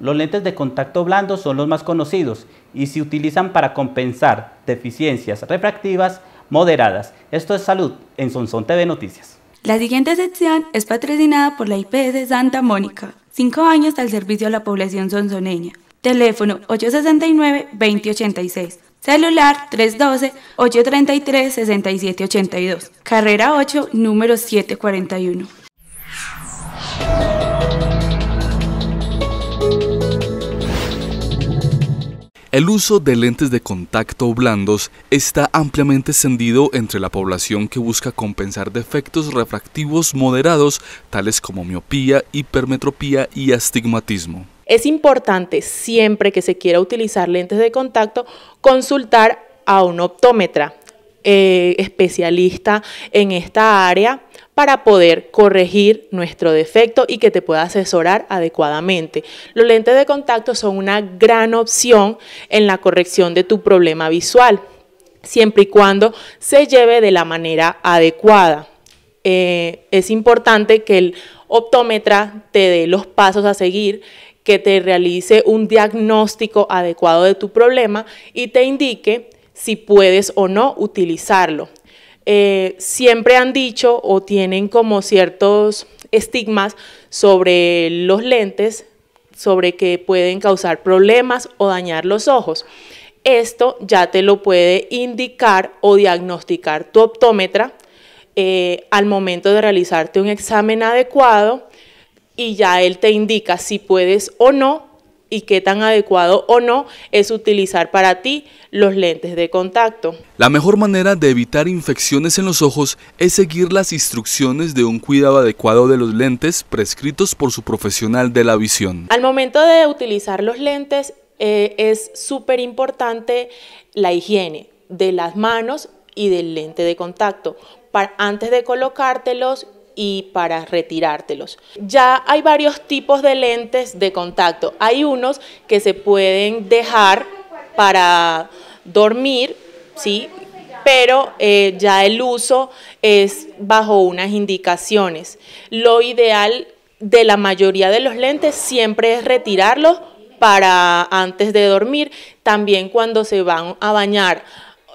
Los lentes de contacto blando son los más conocidos y se utilizan para compensar deficiencias refractivas moderadas. Esto es Salud en Sonson TV Noticias. La siguiente sección es patrocinada por la IPS Santa Mónica, cinco años al servicio a la población sonzoneña. Teléfono 869-2086. Celular 312-833-6782. Carrera 8, número 741. El uso de lentes de contacto blandos está ampliamente extendido entre la población que busca compensar defectos refractivos moderados tales como miopía, hipermetropía y astigmatismo. Es importante siempre que se quiera utilizar lentes de contacto consultar a un optómetra eh, especialista en esta área para poder corregir nuestro defecto y que te pueda asesorar adecuadamente. Los lentes de contacto son una gran opción en la corrección de tu problema visual, siempre y cuando se lleve de la manera adecuada. Eh, es importante que el optómetra te dé los pasos a seguir, que te realice un diagnóstico adecuado de tu problema y te indique si puedes o no utilizarlo. Eh, siempre han dicho o tienen como ciertos estigmas sobre los lentes, sobre que pueden causar problemas o dañar los ojos. Esto ya te lo puede indicar o diagnosticar tu optómetra eh, al momento de realizarte un examen adecuado y ya él te indica si puedes o no y qué tan adecuado o no es utilizar para ti los lentes de contacto. La mejor manera de evitar infecciones en los ojos es seguir las instrucciones de un cuidado adecuado de los lentes prescritos por su profesional de la visión. Al momento de utilizar los lentes eh, es súper importante la higiene de las manos y del lente de contacto. Para, antes de colocártelos y para retirártelos. Ya hay varios tipos de lentes de contacto. Hay unos que se pueden dejar para dormir, ¿sí? pero eh, ya el uso es bajo unas indicaciones. Lo ideal de la mayoría de los lentes siempre es retirarlos para antes de dormir, también cuando se van a bañar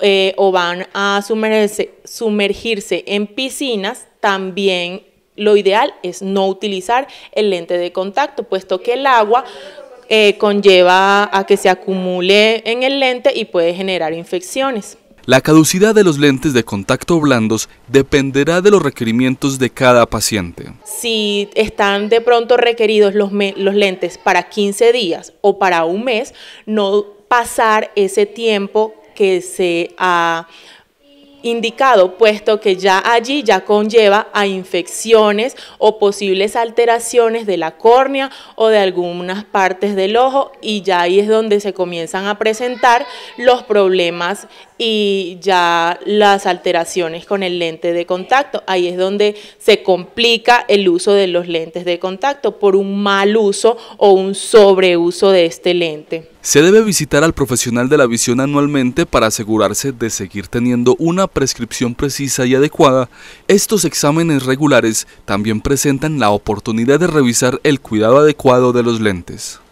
eh, o van a sumergirse en piscinas, también lo ideal es no utilizar el lente de contacto, puesto que el agua eh, conlleva a que se acumule en el lente y puede generar infecciones. La caducidad de los lentes de contacto blandos dependerá de los requerimientos de cada paciente. Si están de pronto requeridos los, lentes para 15 días o para un mes, no pasar ese tiempo que se ha indicado, puesto que ya allí ya conlleva a infecciones o posibles alteraciones de la córnea o de algunas partes del ojo y ya ahí es donde se comienzan a presentar los problemas y ya las alteraciones con el lente de contacto. Ahí es donde se complica el uso de los lentes de contacto por un mal uso o un sobreuso de este lente. Se debe visitar al profesional de la visión anualmente para asegurarse de seguir teniendo una prescripción precisa y adecuada. Estos exámenes regulares también presentan la oportunidad de revisar el cuidado adecuado de los lentes.